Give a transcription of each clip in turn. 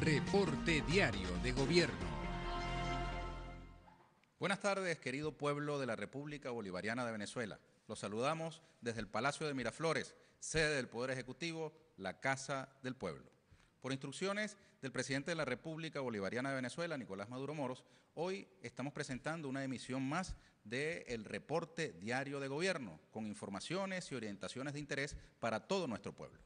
Reporte Diario de Gobierno. Buenas tardes, querido pueblo de la República Bolivariana de Venezuela. Los saludamos desde el Palacio de Miraflores, sede del Poder Ejecutivo, la Casa del Pueblo. Por instrucciones del presidente de la República Bolivariana de Venezuela, Nicolás Maduro Moros, hoy estamos presentando una emisión más del el reporte diario de gobierno, con informaciones y orientaciones de interés para todo nuestro pueblo.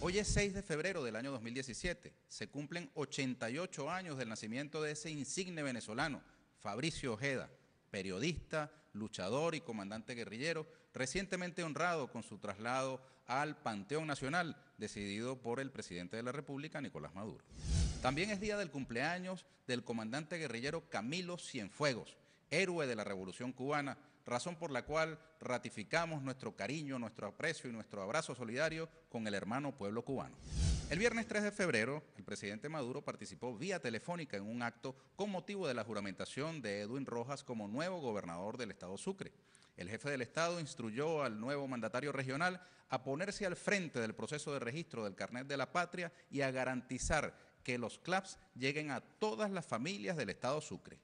Hoy es 6 de febrero del año 2017. Se cumplen 88 años del nacimiento de ese insigne venezolano, Fabricio Ojeda, periodista, luchador y comandante guerrillero, recientemente honrado con su traslado al Panteón Nacional, decidido por el presidente de la República, Nicolás Maduro. También es día del cumpleaños del comandante guerrillero Camilo Cienfuegos, héroe de la Revolución Cubana, razón por la cual ratificamos nuestro cariño, nuestro aprecio y nuestro abrazo solidario con el hermano pueblo cubano. El viernes 3 de febrero, el presidente Maduro participó vía telefónica en un acto con motivo de la juramentación de Edwin Rojas como nuevo gobernador del estado Sucre. El jefe del Estado instruyó al nuevo mandatario regional a ponerse al frente del proceso de registro del carnet de la patria y a garantizar que los CLAPS lleguen a todas las familias del Estado Sucre.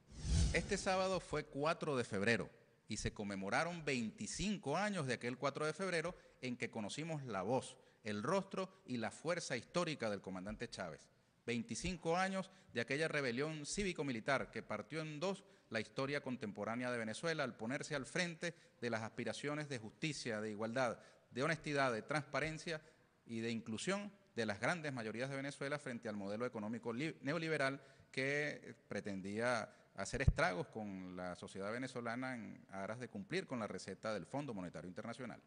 Este sábado fue 4 de febrero, y se conmemoraron 25 años de aquel 4 de febrero en que conocimos la voz, el rostro y la fuerza histórica del comandante Chávez. 25 años de aquella rebelión cívico-militar que partió en dos la historia contemporánea de Venezuela al ponerse al frente de las aspiraciones de justicia, de igualdad, de honestidad, de transparencia y de inclusión de las grandes mayorías de Venezuela frente al modelo económico neoliberal que pretendía hacer estragos con la sociedad venezolana en aras de cumplir con la receta del Fondo Monetario Internacional.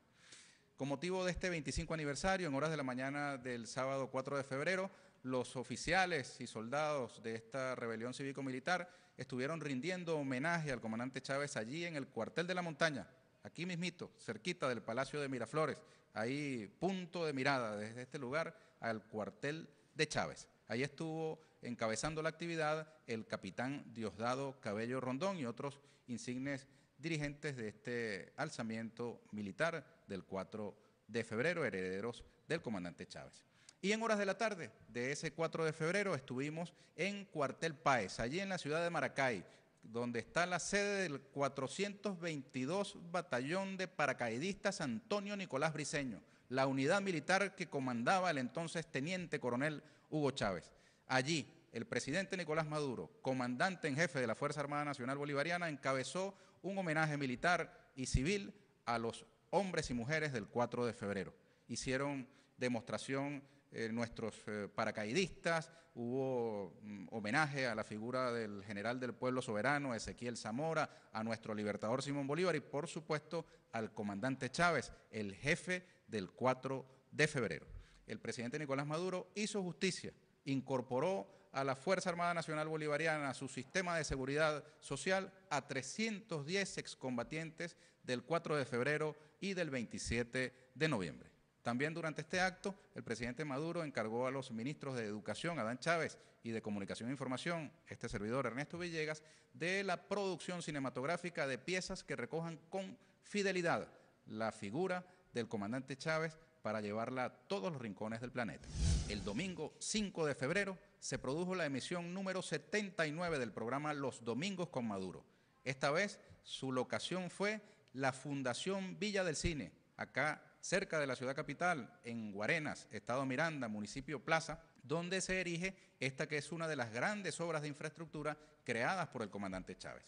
Con motivo de este 25 aniversario, en horas de la mañana del sábado 4 de febrero, los oficiales y soldados de esta rebelión cívico-militar estuvieron rindiendo homenaje al comandante Chávez allí en el cuartel de la montaña, aquí mismito, cerquita del Palacio de Miraflores, ahí punto de mirada desde este lugar al cuartel de Chávez. Ahí estuvo encabezando la actividad el capitán Diosdado Cabello Rondón y otros insignes dirigentes de este alzamiento militar del 4 de febrero, herederos del comandante Chávez. Y en horas de la tarde de ese 4 de febrero estuvimos en Cuartel Páez, allí en la ciudad de Maracay, donde está la sede del 422 Batallón de Paracaidistas Antonio Nicolás Briceño, la unidad militar que comandaba el entonces teniente coronel Hugo Chávez. Allí, el presidente Nicolás Maduro, comandante en jefe de la Fuerza Armada Nacional Bolivariana, encabezó un homenaje militar y civil a los hombres y mujeres del 4 de febrero. Hicieron demostración eh, nuestros eh, paracaidistas, hubo mm, homenaje a la figura del general del pueblo soberano, Ezequiel Zamora, a nuestro libertador Simón Bolívar y por supuesto al comandante Chávez, el jefe del 4 de febrero. El presidente Nicolás Maduro hizo justicia incorporó a la Fuerza Armada Nacional Bolivariana, su sistema de seguridad social, a 310 excombatientes del 4 de febrero y del 27 de noviembre. También durante este acto, el presidente Maduro encargó a los ministros de Educación, Adán Chávez, y de Comunicación e Información, este servidor Ernesto Villegas, de la producción cinematográfica de piezas que recojan con fidelidad la figura del comandante Chávez para llevarla a todos los rincones del planeta. El domingo 5 de febrero se produjo la emisión número 79 del programa Los Domingos con Maduro. Esta vez su locación fue la Fundación Villa del Cine, acá cerca de la ciudad capital, en Guarenas, Estado Miranda, municipio Plaza, donde se erige esta que es una de las grandes obras de infraestructura creadas por el comandante Chávez.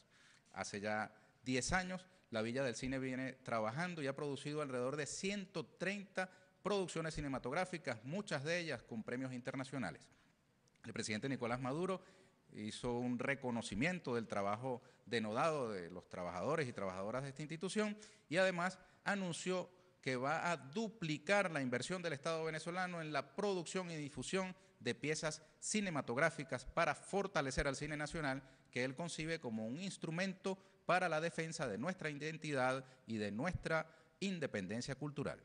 Hace ya 10 años la Villa del Cine viene trabajando y ha producido alrededor de 130 producciones cinematográficas, muchas de ellas con premios internacionales. El presidente Nicolás Maduro hizo un reconocimiento del trabajo denodado de los trabajadores y trabajadoras de esta institución y además anunció que va a duplicar la inversión del Estado venezolano en la producción y difusión de piezas cinematográficas para fortalecer al cine nacional, que él concibe como un instrumento para la defensa de nuestra identidad y de nuestra independencia cultural.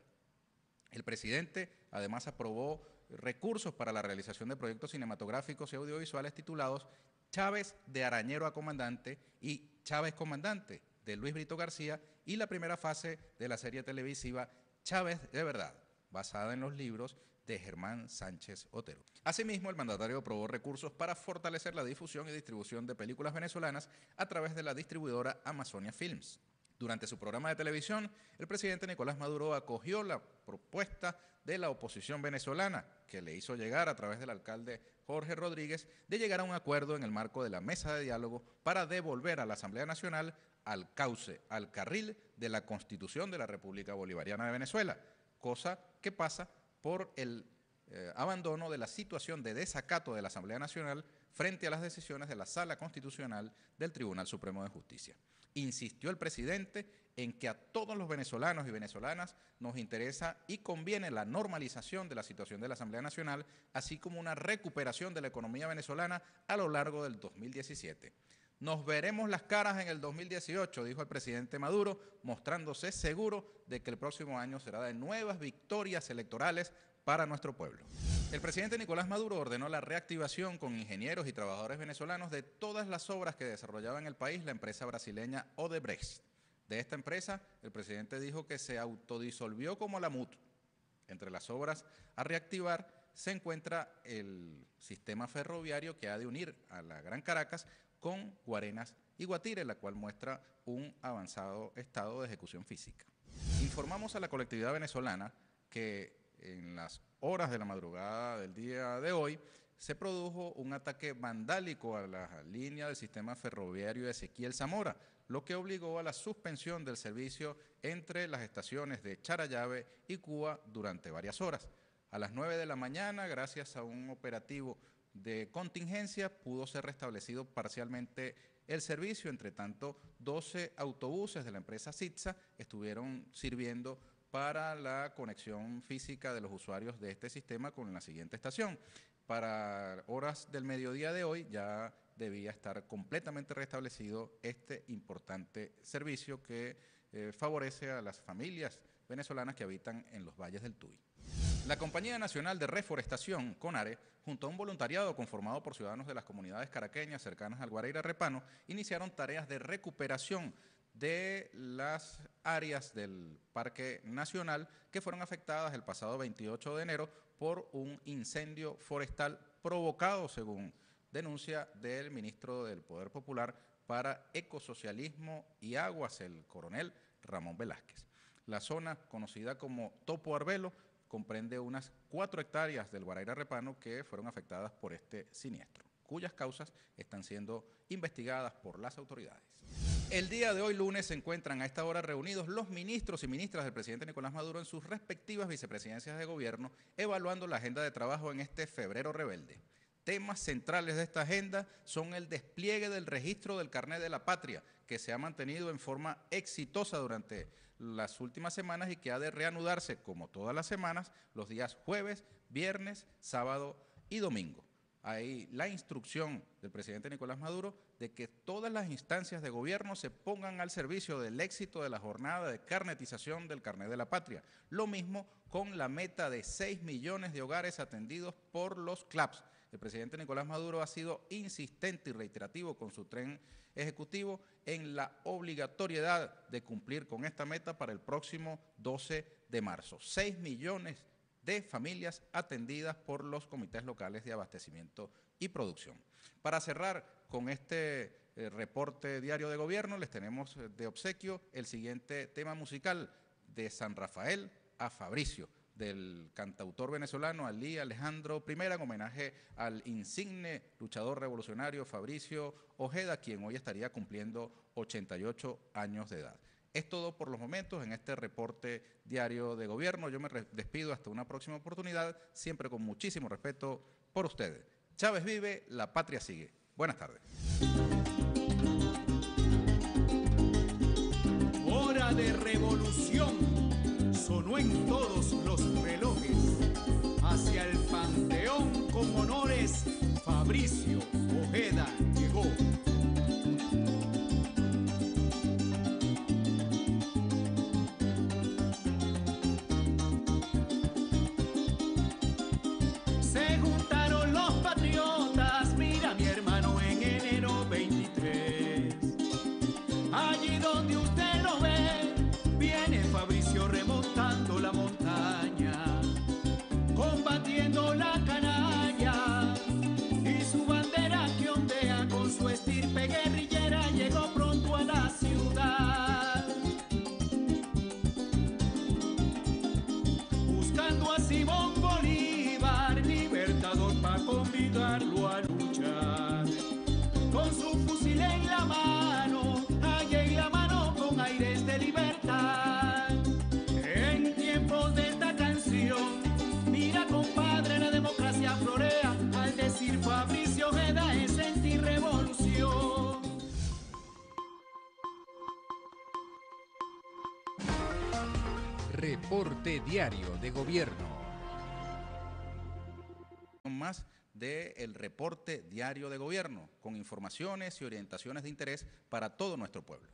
El presidente además aprobó recursos para la realización de proyectos cinematográficos y audiovisuales titulados Chávez de Arañero a Comandante y Chávez Comandante de Luis Brito García y la primera fase de la serie televisiva Chávez de Verdad, basada en los libros de Germán Sánchez Otero. Asimismo, el mandatario aprobó recursos para fortalecer la difusión y distribución de películas venezolanas a través de la distribuidora Amazonia Films. Durante su programa de televisión, el presidente Nicolás Maduro acogió la propuesta de la oposición venezolana, que le hizo llegar a través del alcalde Jorge Rodríguez, de llegar a un acuerdo en el marco de la mesa de diálogo para devolver a la Asamblea Nacional al cauce, al carril de la Constitución de la República Bolivariana de Venezuela, cosa que pasa por el eh, abandono de la situación de desacato de la Asamblea Nacional frente a las decisiones de la Sala Constitucional del Tribunal Supremo de Justicia. Insistió el presidente en que a todos los venezolanos y venezolanas nos interesa y conviene la normalización de la situación de la Asamblea Nacional, así como una recuperación de la economía venezolana a lo largo del 2017. Nos veremos las caras en el 2018, dijo el presidente Maduro, mostrándose seguro de que el próximo año será de nuevas victorias electorales para nuestro pueblo. El presidente Nicolás Maduro ordenó la reactivación con ingenieros y trabajadores venezolanos de todas las obras que desarrollaba en el país la empresa brasileña Odebrecht. De esta empresa, el presidente dijo que se autodisolvió como la MUT. Entre las obras a reactivar se encuentra el sistema ferroviario que ha de unir a la Gran Caracas con Guarenas y Guatire, la cual muestra un avanzado estado de ejecución física. Informamos a la colectividad venezolana que en las horas de la madrugada del día de hoy se produjo un ataque vandálico a la línea del sistema ferroviario Ezequiel Zamora, lo que obligó a la suspensión del servicio entre las estaciones de Charayave y Cuba durante varias horas. A las 9 de la mañana, gracias a un operativo de contingencia pudo ser restablecido parcialmente el servicio. Entre tanto, 12 autobuses de la empresa CITSA estuvieron sirviendo para la conexión física de los usuarios de este sistema con la siguiente estación. Para horas del mediodía de hoy ya debía estar completamente restablecido este importante servicio que eh, favorece a las familias venezolanas que habitan en los valles del Tuy. La Compañía Nacional de Reforestación, CONARE, junto a un voluntariado conformado por ciudadanos de las comunidades caraqueñas cercanas al Guareira Repano, iniciaron tareas de recuperación de las áreas del Parque Nacional que fueron afectadas el pasado 28 de enero por un incendio forestal provocado, según denuncia del ministro del Poder Popular para Ecosocialismo y Aguas, el coronel Ramón Velázquez. La zona, conocida como Topo Arbelo, comprende unas cuatro hectáreas del Guaraira Repano que fueron afectadas por este siniestro, cuyas causas están siendo investigadas por las autoridades. El día de hoy lunes se encuentran a esta hora reunidos los ministros y ministras del presidente Nicolás Maduro en sus respectivas vicepresidencias de gobierno, evaluando la agenda de trabajo en este febrero rebelde. Temas centrales de esta agenda son el despliegue del registro del carnet de la patria, que se ha mantenido en forma exitosa durante las últimas semanas y que ha de reanudarse, como todas las semanas, los días jueves, viernes, sábado y domingo. Ahí la instrucción del presidente Nicolás Maduro de que todas las instancias de gobierno se pongan al servicio del éxito de la jornada de carnetización del carnet de la patria. Lo mismo con la meta de 6 millones de hogares atendidos por los CLAPS el presidente Nicolás Maduro ha sido insistente y reiterativo con su tren ejecutivo en la obligatoriedad de cumplir con esta meta para el próximo 12 de marzo. 6 millones de familias atendidas por los comités locales de abastecimiento y producción. Para cerrar con este eh, reporte diario de gobierno, les tenemos eh, de obsequio el siguiente tema musical de San Rafael a Fabricio del cantautor venezolano Ali Alejandro I, en homenaje al insigne luchador revolucionario Fabricio Ojeda, quien hoy estaría cumpliendo 88 años de edad. Es todo por los momentos en este reporte diario de gobierno. Yo me despido hasta una próxima oportunidad, siempre con muchísimo respeto por ustedes. Chávez vive, la patria sigue. Buenas tardes. no en todos los relojes, hacia el panteón con honores Fabricio Reporte Diario de Gobierno. Más del reporte diario de gobierno, con informaciones y orientaciones de interés para todo nuestro pueblo.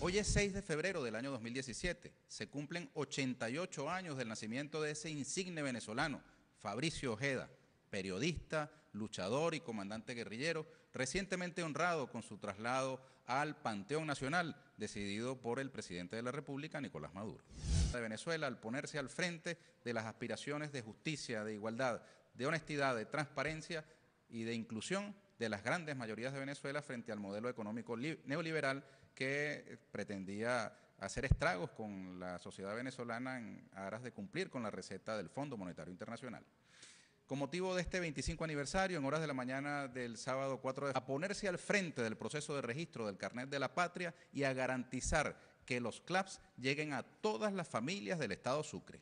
Hoy es 6 de febrero del año 2017, se cumplen 88 años del nacimiento de ese insigne venezolano, Fabricio Ojeda, periodista, luchador y comandante guerrillero, recientemente honrado con su traslado al Panteón Nacional, decidido por el presidente de la República, Nicolás Maduro. De Venezuela, al ponerse al frente de las aspiraciones de justicia, de igualdad, de honestidad, de transparencia y de inclusión de las grandes mayorías de Venezuela frente al modelo económico neoliberal que pretendía hacer estragos con la sociedad venezolana en aras de cumplir con la receta del Fondo Monetario Internacional. Con motivo de este 25 aniversario, en horas de la mañana del sábado 4 de a ponerse al frente del proceso de registro del carnet de la patria y a garantizar que los CLAPS lleguen a todas las familias del Estado Sucre.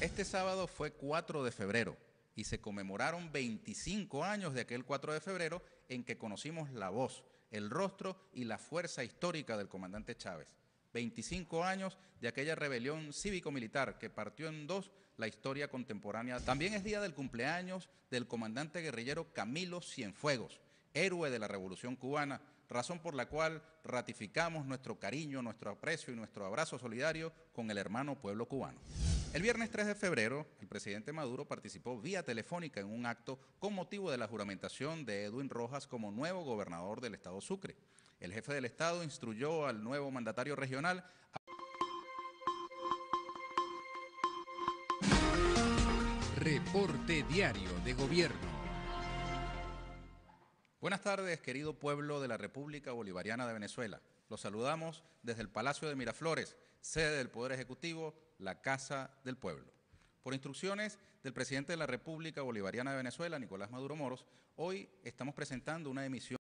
Este sábado fue 4 de febrero y se conmemoraron 25 años de aquel 4 de febrero en que conocimos la voz, el rostro y la fuerza histórica del comandante Chávez. 25 años de aquella rebelión cívico-militar que partió en dos la historia contemporánea. También es día del cumpleaños del comandante guerrillero Camilo Cienfuegos, héroe de la Revolución Cubana, razón por la cual ratificamos nuestro cariño, nuestro aprecio y nuestro abrazo solidario con el hermano pueblo cubano. El viernes 3 de febrero, el presidente Maduro participó vía telefónica en un acto con motivo de la juramentación de Edwin Rojas como nuevo gobernador del estado Sucre. El jefe del Estado instruyó al nuevo mandatario regional a Reporte Diario de Gobierno. Buenas tardes, querido pueblo de la República Bolivariana de Venezuela. Los saludamos desde el Palacio de Miraflores, sede del Poder Ejecutivo, la Casa del Pueblo. Por instrucciones del presidente de la República Bolivariana de Venezuela, Nicolás Maduro Moros, hoy estamos presentando una emisión